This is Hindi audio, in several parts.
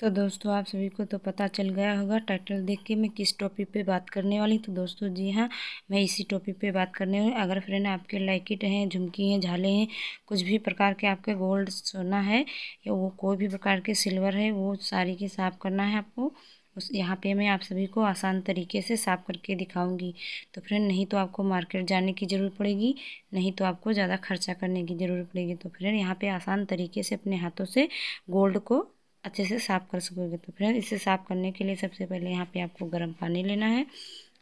तो दोस्तों आप सभी को तो पता चल गया होगा टाइटल देख के मैं किस टॉपिक पे बात करने वाली तो दोस्तों जी हाँ मैं इसी टॉपिक पे बात करने वाली अगर फ्रेंड आपके लैकेट हैं झुमकी हैं झाले हैं कुछ भी प्रकार के आपके गोल्ड सोना है या वो कोई भी प्रकार के सिल्वर है वो सारी के साफ करना है आपको उस यहाँ पे मैं आप सभी को आसान तरीके से साफ़ करके दिखाऊंगी तो फ्रेंड नहीं तो आपको मार्केट जाने की ज़रूरत पड़ेगी नहीं तो आपको ज़्यादा खर्चा करने की ज़रूरत पड़ेगी तो फ्रेंड यहाँ पे आसान तरीके से अपने हाथों से गोल्ड को अच्छे से साफ़ कर सकोगे तो फ्रेंड इसे साफ़ करने के लिए सबसे पहले यहाँ पे आपको गर्म पानी लेना है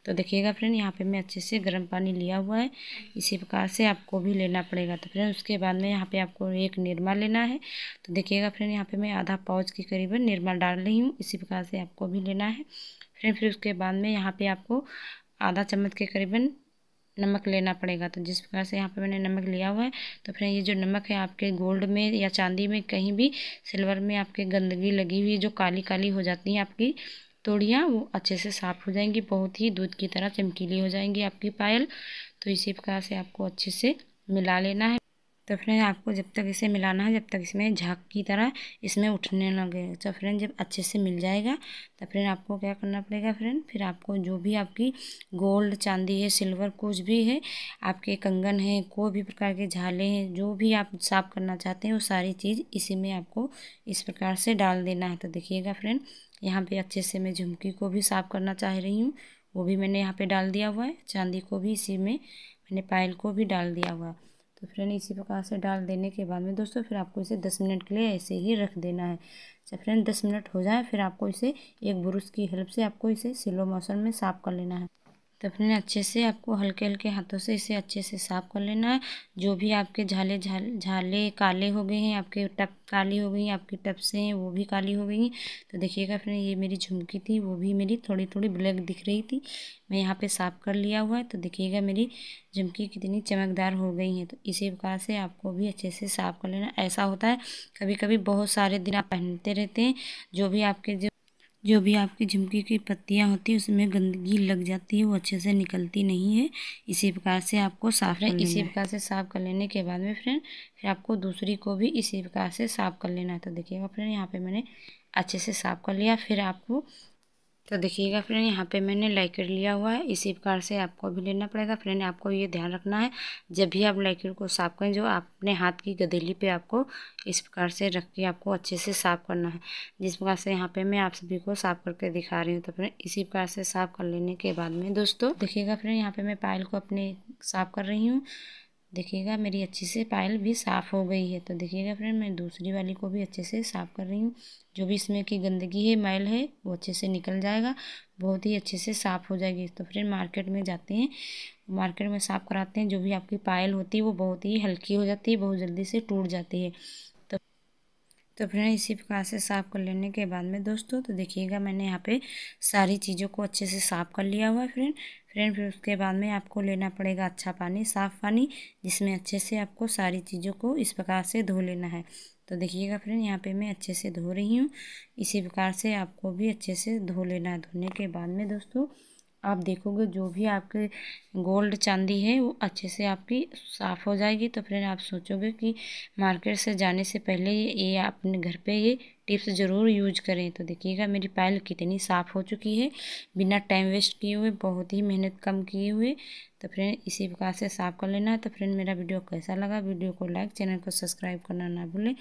तो देखिएगा फ्रेंड यहाँ पे मैं अच्छे से गर्म पानी लिया हुआ है इसी प्रकार से आपको भी लेना पड़ेगा तो फ्रेंड उसके बाद में यहाँ पे आपको एक निरमा लेना है तो देखिएगा फ्रेंड यहाँ पे मैं आधा पाउच के करीबन निरमा डाल रही हूँ इसी प्रकार से आपको भी लेना है फ्रेंड फिर उसके बाद में यहाँ पर आपको आधा चम्मच के करीबन नमक लेना पड़ेगा तो जिस प्रकार से यहाँ पे मैंने नमक लिया हुआ है तो फिर ये जो नमक है आपके गोल्ड में या चांदी में कहीं भी सिल्वर में आपके गंदगी लगी हुई जो काली काली हो जाती है आपकी तोड़ियाँ वो अच्छे से साफ़ हो जाएंगी बहुत ही दूध की तरह चमकीली हो जाएंगी आपकी पायल तो इसी प्रकार से आपको अच्छे से मिला लेना है तो फ्रेंड आपको जब तक इसे मिलाना है जब तक इसमें झाग की तरह इसमें उठने लगे तो फ्रेंड जब अच्छे से मिल जाएगा तो फ्रेंड आपको क्या करना पड़ेगा फ्रेंड फिर आपको जो भी आपकी गोल्ड चांदी है सिल्वर कुछ भी है आपके कंगन है कोई भी प्रकार के झाले हैं जो भी आप साफ़ करना चाहते हैं वो सारी चीज़ इसी में आपको इस प्रकार से डाल देना है तो देखिएगा फ्रेंड यहाँ पर अच्छे से मैं झुमकी को भी साफ़ करना चाह रही हूँ वो भी मैंने यहाँ पर डाल दिया हुआ है चांदी को भी इसी में मैंने पायल को भी डाल दिया हुआ है तो फ्रेंड इसी प्रकार से डाल देने के बाद में दोस्तों फिर आपको इसे दस मिनट के लिए ऐसे ही रख देना है अच्छा फ्रेंड दस मिनट हो जाए फिर आपको इसे एक ब्रुश की हेल्प से आपको इसे स्लो मोशन में साफ़ कर लेना है तो फिर अच्छे से आपको हल्के हल्के हाथों से इसे अच्छे से साफ़ कर लेना है जो भी आपके झाले झाले झाले काले हो गए हैं आपके टप काली हो गई आपकी टप से हैं वो भी काली हो गई तो देखिएगा फ्रेंड ये मेरी झुमकी थी वो भी मेरी थोड़ी थोड़ी ब्लैक दिख रही थी मैं यहाँ पे साफ़ कर लिया हुआ है तो देखिएगा मेरी झुमकी कितनी चमकदार हो गई है तो इसी प्रकार से आपको भी अच्छे से साफ़ कर लेना ऐसा होता है कभी कभी बहुत सारे दिन आप पहनते रहते हैं जो भी आपके जो जो भी आपकी झुमकी की पत्तियाँ होती है उसमें गंदगी लग जाती है वो अच्छे से निकलती नहीं है इसी प्रकार से आपको साफ रहे इसी प्रकार से साफ़ कर लेने के बाद में फ्रेंड फिर आपको दूसरी को भी इसी प्रकार से साफ़ कर लेना है तो देखिएगा फ्रेंड यहाँ पे मैंने अच्छे से साफ़ कर लिया फिर आपको तो देखिएगा फ्रेंड यहाँ पे मैंने लाइकर लिया हुआ है इसी प्रकार से आपको भी लेना पड़ेगा फ्रेंड आपको ये ध्यान रखना है जब भी आप लाइकर को साफ़ करें जो अपने हाथ की गदेली पे आपको इस प्रकार से रख के आपको अच्छे से साफ़ करना है जिस प्रकार से यहाँ पे मैं आप सभी को साफ़ करके दिखा रही हूँ तो फ्रेंड इसी प्रकार से साफ़ कर लेने के बाद में दोस्तों देखिएगा फ्रेंड यहाँ पर मैं पायल को अपने साफ़ कर रही हूँ देखिएगा मेरी अच्छे से पायल भी साफ़ हो गई है तो देखिएगा फ्रेंड मैं दूसरी वाली को भी अच्छे से साफ़ कर रही हूँ जो भी इसमें की गंदगी है मैल है वो अच्छे से निकल जाएगा बहुत ही अच्छे से साफ़ हो जाएगी तो फ्रेंड मार्केट में जाते हैं मार्केट में साफ़ कराते हैं जो भी आपकी पायल होती है वो बहुत ही हल्की हो जाती है बहुत जल्दी से टूट जाती है तो तो फ्रेंड इसी प्रकार से साफ़ कर लेने के बाद में दोस्तों तो देखिएगा मैंने यहाँ पे सारी चीज़ों को अच्छे से साफ़ कर लिया हुआ है फ्रेंड फ्रेंड फिर उसके बाद में आपको लेना पड़ेगा अच्छा पानी साफ़ पानी जिसमें अच्छे से आपको सारी चीज़ों को इस प्रकार से धो लेना है तो देखिएगा फ्रेंड यहाँ पे मैं अच्छे से धो रही हूँ इसी प्रकार से आपको भी अच्छे से धो लेना है धोने के बाद में दोस्तों आप देखोगे जो भी आपके गोल्ड चांदी है वो अच्छे से आपकी साफ़ हो जाएगी तो फ्रेंड आप सोचोगे कि मार्केट से जाने से पहले ये अपने घर पे ये टिप्स ज़रूर यूज करें तो देखिएगा मेरी पायल कितनी साफ़ हो चुकी है बिना टाइम वेस्ट किए हुए बहुत ही मेहनत कम किए हुए तो फ्रेंड इसी प्रकार से साफ़ कर लेना है तो फ्रेंड मेरा वीडियो कैसा लगा वीडियो को लाइक चैनल को सब्सक्राइब करना ना भूलें